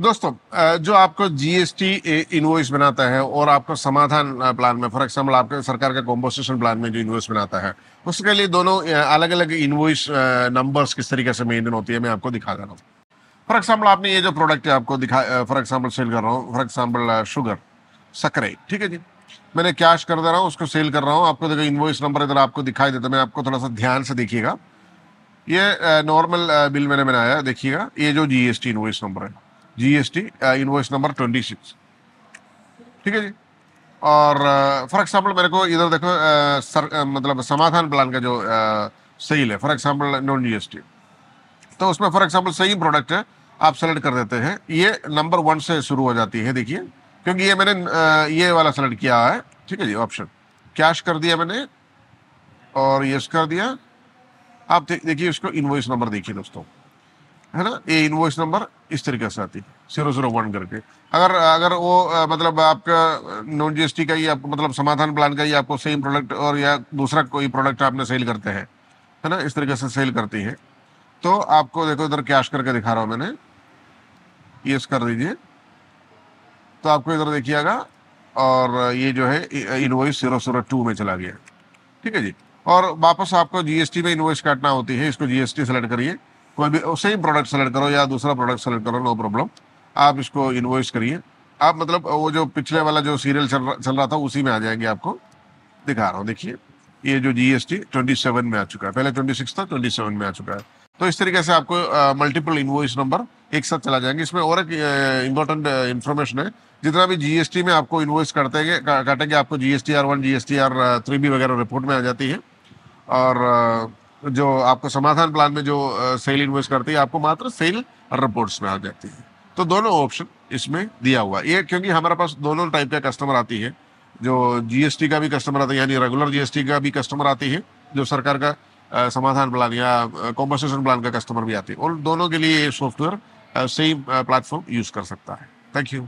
दोस्तों जो आपको जीएसटी इनवॉइस बनाता है और आपको समाधान प्लान में फॉर एग्जाम्पल आपके सरकार का कॉम्पोजिशन प्लान में जो इनवॉइस बनाता है उसके लिए दोनों अलग अलग इनवॉइस नंबर्स किस तरीके से मेंटेन होती है मैं आपको दिखा रहा हूँ फॉर एग्जाम्पल आपने ये जो प्रोडक्ट है आपको दिखा फॉर एग्जाम्पल सेल कर रहा हूँ फॉर एग्जाम्पल शुगर सकरे ठीक है जी मैंने कैश कर दे रहा हूँ उसको सेल कर रहा हूँ आपको देखो इन्वॉइस नंबर इधर आपको दिखाई देता मैं आपको थोड़ा सा ध्यान से देखिएगा ये नॉर्मल बिल मैंने बनाया देखिएगा ये जो जी एस नंबर है GST invoice number twenty six ठीक है जी और फॉर uh, एग्जांपल मेरे को इधर देखो uh, सर, uh, मतलब समाधान प्लान का जो आ, uh, सेल है फॉर एग्जांपल नॉन जीएसटी तो उसमें फॉर एग्जांपल सही प्रोडक्ट है आप सेलेक्ट कर देते हैं ये नंबर वन से शुरू हो जाती है देखिए क्योंकि ये मैंने uh, ये वाला सेलेक्ट किया है ठीक है जी ऑप्शन कैश कर दिया मैंने और यस कर दिया आप देखिए इसको इन्वॉइस नंबर देखिए दोस्तों है ना ये इन्वॉइस नंबर इस तरीके से आती है जीरो जीरो वन करके अगर अगर वो आ, मतलब आपका नॉन जीएसटी का ही आप मतलब समाधान प्लान का ही आपको सेम प्रोडक्ट और या दूसरा कोई प्रोडक्ट आपने सेल करते हैं है ना इस तरीके से सेल करती है तो आपको देखो इधर कैश करके दिखा रहा हूँ मैंने ये कर दीजिए तो आपको इधर देखिएगा और ये जो है इन्वॉइस जीरो जीरो टू में चला गया ठीक है जी और वापस आपको जीएसटी में इन्वॉइस काटना होती है इसको जीएसटी सेलेक्ट करिए कोई भी सेम प्रोडक्ट सेलेक्ट करो या दूसरा प्रोडक्ट सेलेक्ट करो नो प्रॉब्लम आप इसको इन्वॉइस करिए आप मतलब वो जो पिछले वाला जो सीरियल चल रहा चल रहा था उसी में आ जाएंगे आपको दिखा रहा हूँ देखिए ये जो ट्वेंटी सेवन में आ चुका है पहले सिक्स था सेवन में आ चुका है तो इस तरीके से आपको मल्टीपल इन्वॉइस नंबर एक साथ चला जाएंगे इसमें और एक इंपॉर्टेंट इन्फॉर्मेशन है जितना भी जीएसटी में आपको इन्वॉइस करते काटेंगे आपको GST R one G S T R three B वगैरह रिपोर्ट में आ जाती है और जो आपको समाधान प्लान में जो सेल इन्वेस्ट करती है आपको मात्र सेल रिपोर्ट्स में आ जाती है तो दोनों ऑप्शन इसमें दिया हुआ ये क्योंकि हमारे पास दोनों टाइप का कस्टमर आती है जो जीएसटी का भी कस्टमर आता है यानी रेगुलर जीएसटी का भी कस्टमर आती है जो सरकार का समाधान प्लान या कॉम्पनसेशन प्लान का कस्टमर भी आती है और दोनों के लिए सॉफ्टवेयर सेम प्लेटफॉर्म यूज कर सकता है थैंक यू